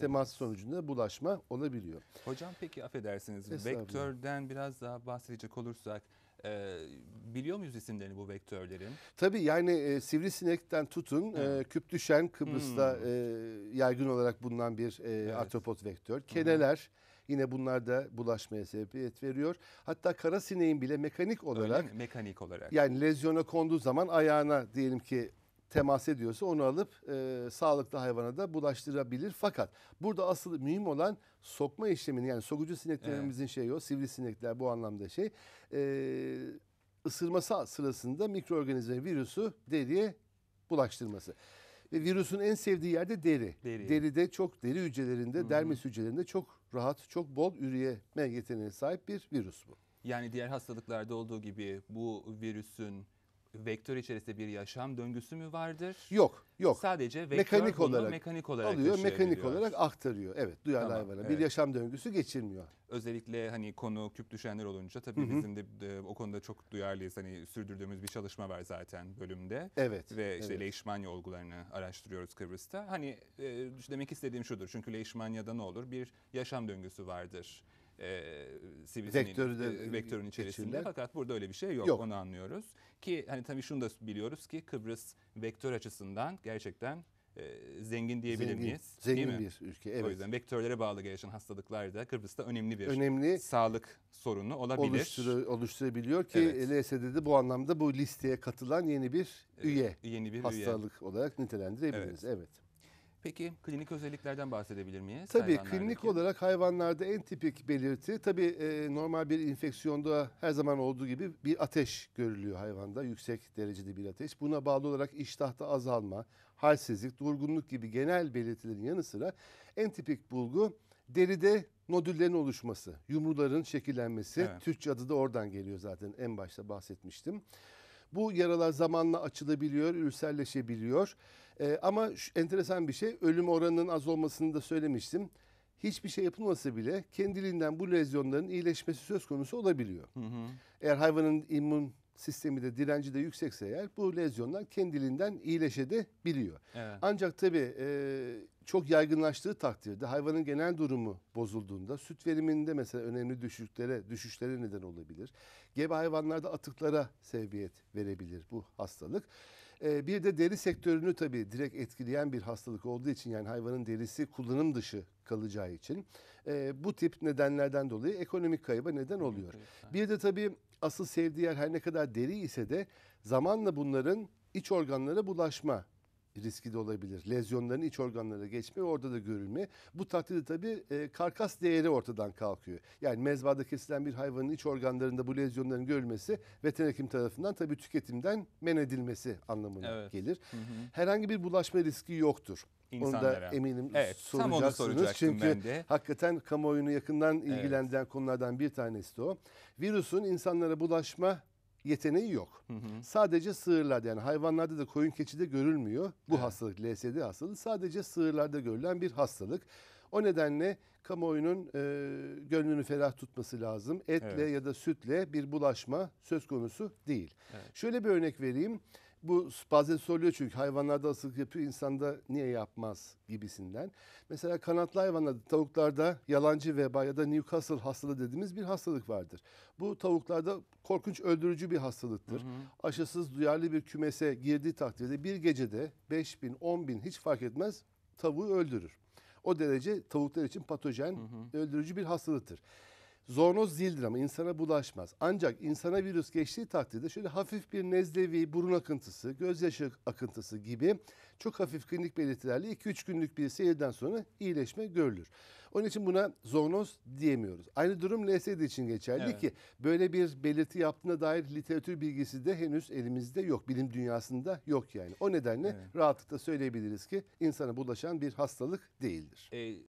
temas sonucunda bulaşma olabiliyor. Hocam peki affedersiniz vektörden biraz daha bahsedecek olursak e, biliyor muyuz isimlerini bu vektörlerin? Tabii yani e, sivrisinekten tutun e, küp düşen Kıbrıs'ta hmm. e, yaygın olarak bulunan bir e, evet. atropot vektör. Keneler Yine bunlar da bulaşmaya sebebiyet veriyor. Hatta kara sineğin bile mekanik olarak mekanik olarak yani lezyona konduğu zaman ayağına diyelim ki temas ediyorsa onu alıp e, sağlıklı hayvana da bulaştırabilir. Fakat burada asıl mühim olan sokma işlemini yani sokucu sineklerimizin evet. şeyi o sivrisinekler bu anlamda şey. E, ısırması sırasında mikroorganizma virüsü deriye bulaştırması. Ve virüsün en sevdiği yerde deri. deri. Deride çok deri hücrelerinde, hmm. dermis hücrelerinde çok rahat, çok bol üreyeme yeteneğine sahip bir virüs bu. Yani diğer hastalıklarda olduğu gibi bu virüsün vektör içerisinde bir yaşam döngüsü mü vardır? Yok, yok. Sadece vektör mekanik bunu olarak mekanik olarak alıyor, mekanik olarak aktarıyor. Evet, duyarlı tamam, hayvana evet. bir yaşam döngüsü geçirmiyor. Özellikle hani konu küp düşenler olunca tabii Hı-hı. bizim de e, o konuda çok duyarlıyız. Hani sürdürdüğümüz bir çalışma var zaten bölümde. Evet. Ve işte evet. Leishmania olgularını araştırıyoruz Kıbrıs'ta. Hani e, demek istediğim şudur. Çünkü Leishmania'da ne olur? Bir yaşam döngüsü vardır e, Sibit'in vektörün, içerisinde. Geçirler. Fakat burada öyle bir şey yok, yok. Onu anlıyoruz. Ki hani tabii şunu da biliyoruz ki Kıbrıs vektör açısından gerçekten e, zengin diyebilir zengin, miyiz? Zengin bir ülke. Evet. O yüzden vektörlere bağlı gelişen hastalıklar da Kıbrıs'ta önemli bir önemli sağlık sorunu olabilir. Oluştur, oluşturabiliyor ki evet. LSD'de de bu anlamda bu listeye katılan yeni bir üye. E, yeni bir hastalık üye. olarak nitelendirebiliriz. Evet. evet. Peki klinik özelliklerden bahsedebilir miyiz? Tabii klinik olarak hayvanlarda en tipik belirti tabii e, normal bir infeksiyonda her zaman olduğu gibi bir ateş görülüyor hayvanda. Yüksek derecede bir ateş. Buna bağlı olarak iştahta azalma, halsizlik, durgunluk gibi genel belirtilerin yanı sıra en tipik bulgu deride nodüllerin oluşması, yumruların şekillenmesi. Evet. Türkçe adı da oradan geliyor zaten en başta bahsetmiştim. Bu yaralar zamanla açılabiliyor, ülserleşebiliyor. E, ee, ama şu, enteresan bir şey ölüm oranının az olmasını da söylemiştim. Hiçbir şey yapılmasa bile kendiliğinden bu lezyonların iyileşmesi söz konusu olabiliyor. Hı hı. Eğer hayvanın immün sistemi de direnci de yüksekse eğer bu lezyonlar kendiliğinden iyileşebiliyor. Evet. Ancak tabii e, çok yaygınlaştığı takdirde hayvanın genel durumu bozulduğunda süt veriminde mesela önemli düşüklere düşüşlere neden olabilir. Gebe hayvanlarda atıklara sebebiyet verebilir bu hastalık. Ee, bir de deri sektörünü tabii direkt etkileyen bir hastalık olduğu için yani hayvanın derisi kullanım dışı kalacağı için e, bu tip nedenlerden dolayı ekonomik kayıba neden oluyor. Bir de tabii asıl sevdiği yer her ne kadar deri ise de zamanla bunların iç organlara bulaşma riski de olabilir. Lezyonların iç organlara geçme, orada da görülme. Bu takdirde tabii e, karkas değeri ortadan kalkıyor. Yani mezbada kesilen bir hayvanın iç organlarında bu lezyonların görülmesi veteriner hekim tarafından tabii tüketimden men edilmesi anlamına evet. gelir. Hı hı. Herhangi bir bulaşma riski yoktur. İnsanlara. Onu da eminim evet, soracaksınız. Çünkü ben de. hakikaten kamuoyunu yakından ilgilendiren evet. konulardan bir tanesi de o. Virüsün insanlara bulaşma yeteneği yok. Hı hı. Sadece sığırlarda yani hayvanlarda da koyun keçide görülmüyor bu evet. hastalık LSD hastalığı. Sadece sığırlarda görülen bir hastalık. O nedenle kamuoyunun e, gönlünü ferah tutması lazım. Etle evet. ya da sütle bir bulaşma söz konusu değil. Evet. Şöyle bir örnek vereyim. Bu bazen soruluyor çünkü hayvanlarda asılık yapıyor, insanda niye yapmaz gibisinden. Mesela kanatlı hayvanlarda, tavuklarda yalancı veba ya da Newcastle hastalığı dediğimiz bir hastalık vardır. Bu tavuklarda korkunç öldürücü bir hastalıktır. Hı hı. Aşısız duyarlı bir kümese girdiği takdirde bir gecede 5 bin, 10 bin hiç fark etmez tavuğu öldürür. O derece tavuklar için patojen, hı hı. öldürücü bir hastalıktır. Zoonoz zildir ama insana bulaşmaz. Ancak insana virüs geçtiği takdirde şöyle hafif bir nezlevi, burun akıntısı, gözyaşı akıntısı gibi çok hafif klinik belirtilerle 2-3 günlük bir seyirden sonra iyileşme görülür. Onun için buna zoonoz diyemiyoruz. Aynı durum LSD için geçerli evet. ki böyle bir belirti yaptığına dair literatür bilgisi de henüz elimizde yok. Bilim dünyasında yok yani. O nedenle evet. rahatlıkla söyleyebiliriz ki insana bulaşan bir hastalık değildir. Ee,